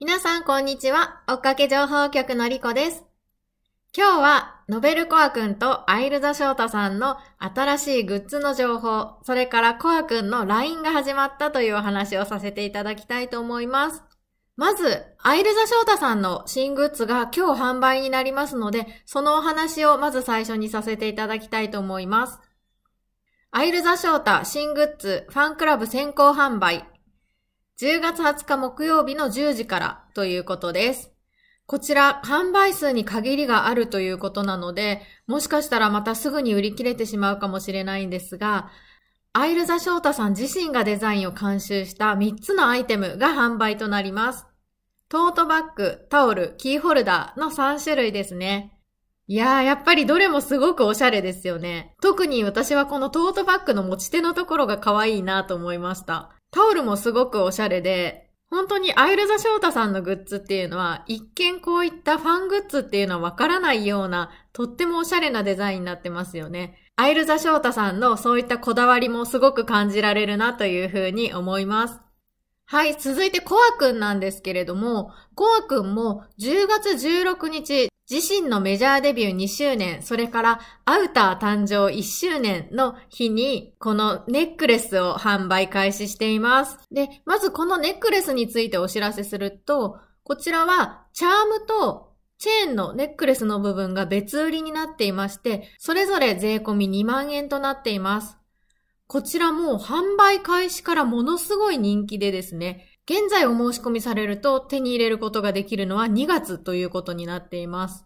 皆さん、こんにちは。追っかけ情報局のりこです。今日は、ノベルコアくんとアイルザショータさんの新しいグッズの情報、それからコアくんの LINE が始まったというお話をさせていただきたいと思います。まず、アイルザショータさんの新グッズが今日販売になりますので、そのお話をまず最初にさせていただきたいと思います。アイルザショータ新グッズファンクラブ先行販売10月20日木曜日の10時からということです。こちら、販売数に限りがあるということなので、もしかしたらまたすぐに売り切れてしまうかもしれないんですが、アイルザ翔太さん自身がデザインを監修した3つのアイテムが販売となります。トートバッグ、タオル、キーホルダーの3種類ですね。いやー、やっぱりどれもすごくおしゃれですよね。特に私はこのトートバッグの持ち手のところが可愛いなと思いました。タオルもすごくおしゃれで、本当にアイルザショータさんのグッズっていうのは、一見こういったファングッズっていうのはわからないような、とってもおしゃれなデザインになってますよね。アイルザショータさんのそういったこだわりもすごく感じられるなというふうに思います。はい、続いてコアくんなんですけれども、コアくんも10月16日自身のメジャーデビュー2周年、それからアウター誕生1周年の日に、このネックレスを販売開始しています。で、まずこのネックレスについてお知らせすると、こちらはチャームとチェーンのネックレスの部分が別売りになっていまして、それぞれ税込み2万円となっています。こちらも販売開始からものすごい人気でですね、現在お申し込みされると手に入れることができるのは2月ということになっています。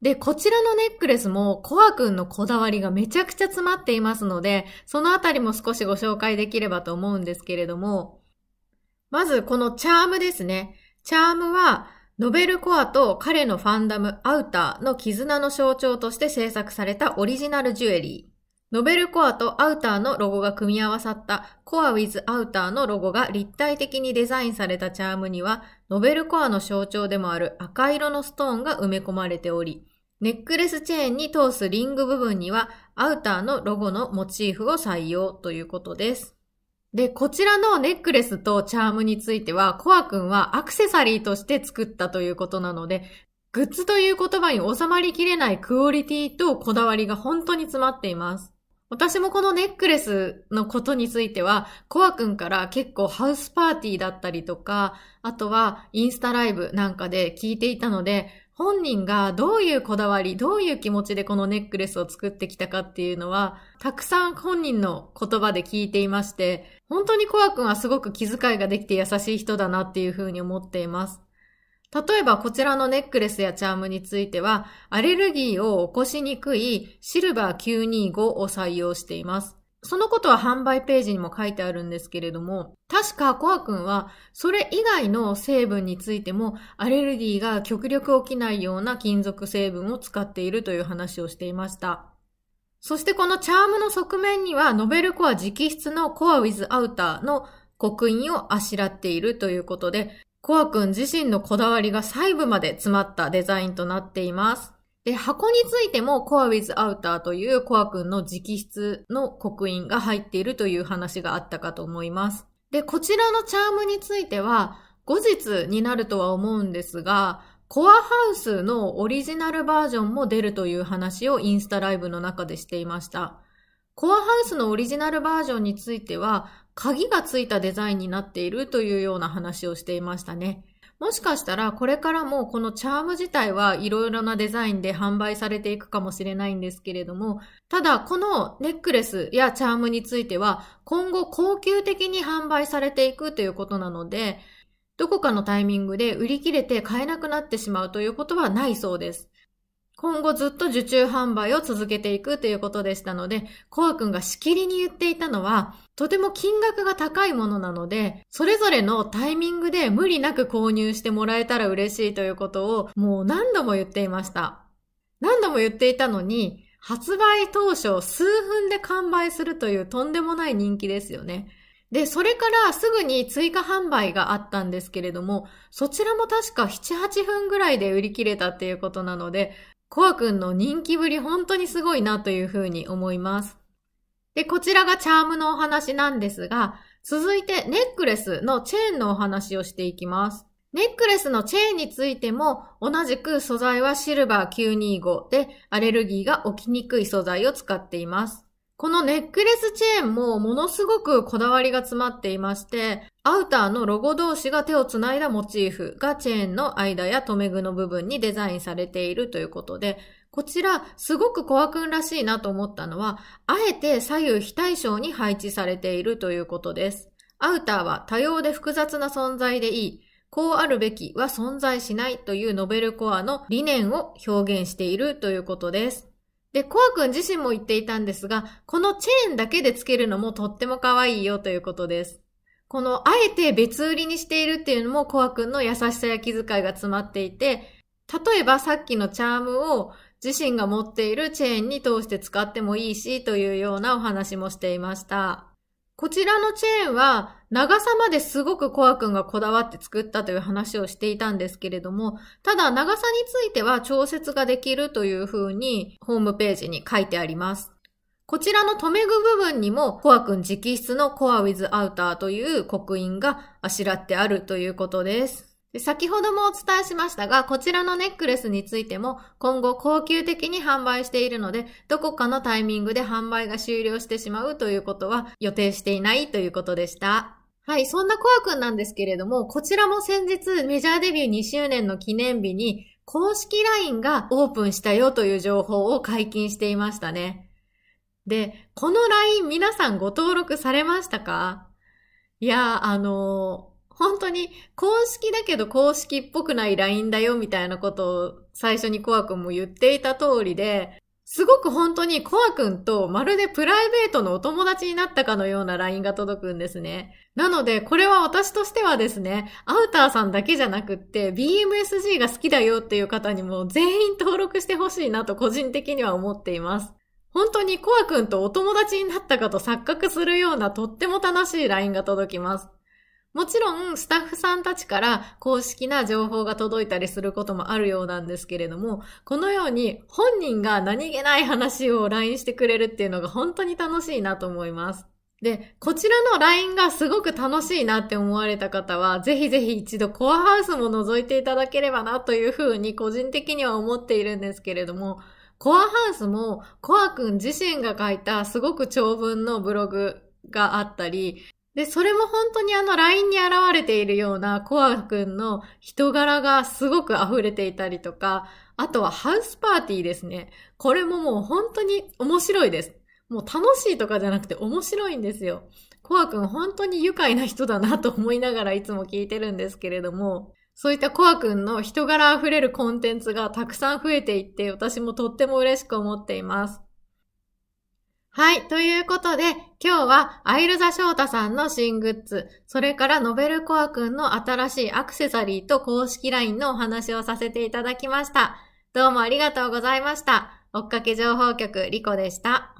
で、こちらのネックレスもコア君のこだわりがめちゃくちゃ詰まっていますので、そのあたりも少しご紹介できればと思うんですけれども、まずこのチャームですね。チャームはノベルコアと彼のファンダムアウターの絆の象徴として制作されたオリジナルジュエリー。ノベルコアとアウターのロゴが組み合わさったコアウィズアウターのロゴが立体的にデザインされたチャームには、ノベルコアの象徴でもある赤色のストーンが埋め込まれており、ネックレスチェーンに通すリング部分には、アウターのロゴのモチーフを採用ということです。で、こちらのネックレスとチャームについては、コア君はアクセサリーとして作ったということなので、グッズという言葉に収まりきれないクオリティとこだわりが本当に詰まっています。私もこのネックレスのことについては、コア君から結構ハウスパーティーだったりとか、あとはインスタライブなんかで聞いていたので、本人がどういうこだわり、どういう気持ちでこのネックレスを作ってきたかっていうのは、たくさん本人の言葉で聞いていまして、本当にコア君はすごく気遣いができて優しい人だなっていうふうに思っています。例えばこちらのネックレスやチャームについては、アレルギーを起こしにくいシルバー925を採用しています。そのことは販売ページにも書いてあるんですけれども、確かコア君は、それ以外の成分についても、アレルギーが極力起きないような金属成分を使っているという話をしていました。そしてこのチャームの側面には、ノベルコア直筆のコアウィズアウターの刻印をあしらっているということで、コア君自身のこだわりが細部まで詰まったデザインとなっています。で、箱についてもコアウィズアウターというコア君の直筆の刻印が入っているという話があったかと思います。で、こちらのチャームについては、後日になるとは思うんですが、コアハウスのオリジナルバージョンも出るという話をインスタライブの中でしていました。コアハウスのオリジナルバージョンについては、鍵がついたデザインになっているというような話をしていましたね。もしかしたらこれからもこのチャーム自体はいろいろなデザインで販売されていくかもしれないんですけれども、ただこのネックレスやチャームについては今後高級的に販売されていくということなので、どこかのタイミングで売り切れて買えなくなってしまうということはないそうです。今後ずっと受注販売を続けていくということでしたので、コア君がしきりに言っていたのは、とても金額が高いものなので、それぞれのタイミングで無理なく購入してもらえたら嬉しいということをもう何度も言っていました。何度も言っていたのに、発売当初数分で完売するというとんでもない人気ですよね。で、それからすぐに追加販売があったんですけれども、そちらも確か7、8分ぐらいで売り切れたっていうことなので、コア君の人気ぶり本当にすごいなというふうに思います。で、こちらがチャームのお話なんですが、続いてネックレスのチェーンのお話をしていきます。ネックレスのチェーンについても同じく素材はシルバー925でアレルギーが起きにくい素材を使っています。このネックレスチェーンもものすごくこだわりが詰まっていまして、アウターのロゴ同士が手をつないだモチーフがチェーンの間や留め具の部分にデザインされているということで、こちらすごくコアくんらしいなと思ったのは、あえて左右非対称に配置されているということです。アウターは多様で複雑な存在でいい。こうあるべきは存在しないというノベルコアの理念を表現しているということです。で、コア君自身も言っていたんですが、このチェーンだけでつけるのもとっても可愛いよということです。この、あえて別売りにしているっていうのもコア君の優しさや気遣いが詰まっていて、例えばさっきのチャームを自身が持っているチェーンに通して使ってもいいしというようなお話もしていました。こちらのチェーンは長さまですごくコア君がこだわって作ったという話をしていたんですけれども、ただ長さについては調節ができるというふうにホームページに書いてあります。こちらの留め具部分にもコア君直筆のコアウィズアウターという刻印があしらってあるということです。で先ほどもお伝えしましたが、こちらのネックレスについても今後高級的に販売しているので、どこかのタイミングで販売が終了してしまうということは予定していないということでした。はい、そんなコア君なんですけれども、こちらも先日メジャーデビュー2周年の記念日に公式 LINE がオープンしたよという情報を解禁していましたね。で、この LINE 皆さんご登録されましたかいやー、あのー本当に公式だけど公式っぽくない LINE だよみたいなことを最初にコア君も言っていた通りで、すごく本当にコア君とまるでプライベートのお友達になったかのような LINE が届くんですね。なので、これは私としてはですね、アウターさんだけじゃなくって、BMSG が好きだよっていう方にも全員登録してほしいなと個人的には思っています。本当にコア君とお友達になったかと錯覚するようなとっても楽しい LINE が届きます。もちろん、スタッフさんたちから公式な情報が届いたりすることもあるようなんですけれども、このように本人が何気ない話を LINE してくれるっていうのが本当に楽しいなと思います。で、こちらの LINE がすごく楽しいなって思われた方は、ぜひぜひ一度コアハウスも覗いていただければなというふうに個人的には思っているんですけれども、コアハウスもコア君自身が書いたすごく長文のブログがあったり、で、それも本当にあの LINE に現れているようなコア君の人柄がすごく溢れていたりとか、あとはハウスパーティーですね。これももう本当に面白いです。もう楽しいとかじゃなくて面白いんですよ。コア君本当に愉快な人だなと思いながらいつも聞いてるんですけれども、そういったコア君の人柄溢れるコンテンツがたくさん増えていって、私もとっても嬉しく思っています。はい。ということで、今日はアイルザ翔太さんの新グッズ、それからノベルコアくんの新しいアクセサリーと公式 LINE のお話をさせていただきました。どうもありがとうございました。追っかけ情報局、リコでした。